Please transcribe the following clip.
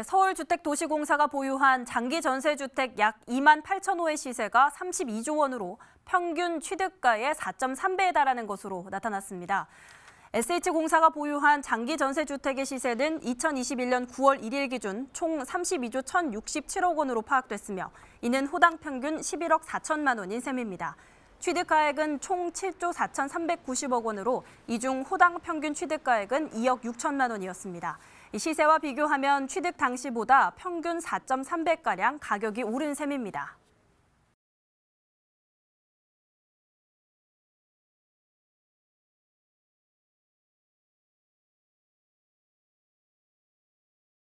서울주택도시공사가 보유한 장기 전세주택 약 2만 8천 호의 시세가 32조 원으로 평균 취득가의 4.3배에 달하는 것으로 나타났습니다. SH공사가 보유한 장기 전세주택의 시세는 2021년 9월 1일 기준 총 32조 1,067억 원으로 파악됐으며 이는 호당 평균 11억 4천만 원인 셈입니다. 취득가액은 총 7조 4,390억 원으로 이 중 호당 평균 취득가액은 2억 6천만 원이었습니다. 시세와 비교하면 취득 당시보다 평균 4.3배가량 가격이 오른 셈입니다.